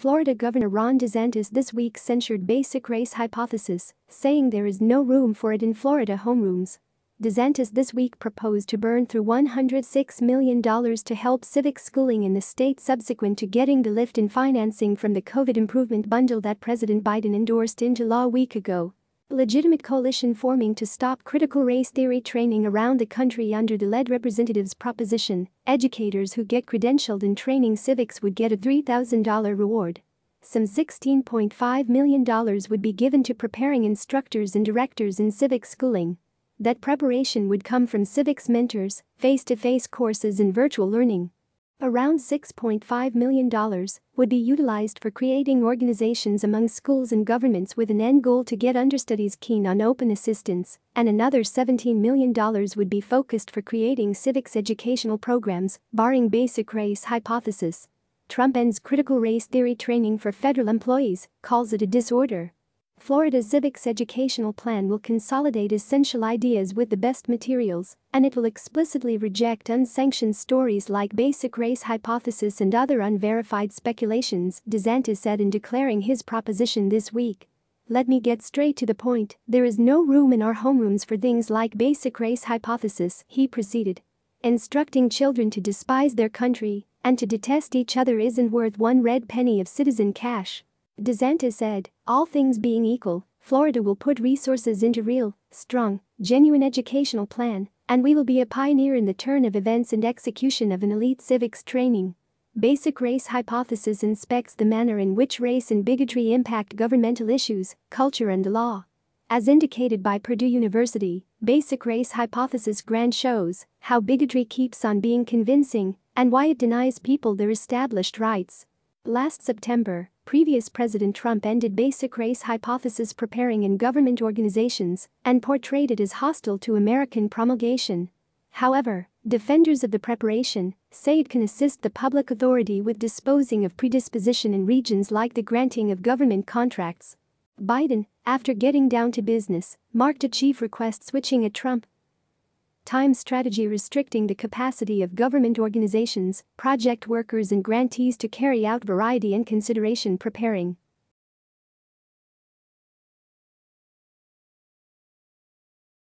Florida Governor Ron DeSantis this week censured basic race hypothesis, saying there is no room for it in Florida homerooms. DeSantis this week proposed to burn through $106 million to help civic schooling in the state subsequent to getting the lift in financing from the COVID improvement bundle that President Biden endorsed into law a week ago, legitimate coalition forming to stop critical race theory training around the country under the lead representative's proposition, educators who get credentialed in training civics would get a $3,000 reward. Some $16.5 million would be given to preparing instructors and directors in civic schooling. That preparation would come from civics mentors, face-to-face -face courses and virtual learning. Around $6.5 million would be utilized for creating organizations among schools and governments with an end goal to get understudies keen on open assistance, and another $17 million would be focused for creating civics educational programs, barring basic race hypothesis. Trump ends critical race theory training for federal employees, calls it a disorder. Florida Civic's educational plan will consolidate essential ideas with the best materials, and it will explicitly reject unsanctioned stories like basic race hypothesis and other unverified speculations, DeSantis said in declaring his proposition this week. Let me get straight to the point, there is no room in our homerooms for things like basic race hypothesis, he proceeded. Instructing children to despise their country and to detest each other isn't worth one red penny of citizen cash. DeSantis said. All things being equal, Florida will put resources into real, strong, genuine educational plan, and we will be a pioneer in the turn of events and execution of an elite civics training. Basic race hypothesis inspects the manner in which race and bigotry impact governmental issues, culture and law. As indicated by Purdue University, basic race hypothesis grant shows how bigotry keeps on being convincing and why it denies people their established rights. Last September, previous President Trump ended basic race hypothesis preparing in government organizations and portrayed it as hostile to American promulgation. However, defenders of the preparation say it can assist the public authority with disposing of predisposition in regions like the granting of government contracts. Biden, after getting down to business, marked a chief request switching at Trump time strategy restricting the capacity of government organizations, project workers and grantees to carry out variety and consideration preparing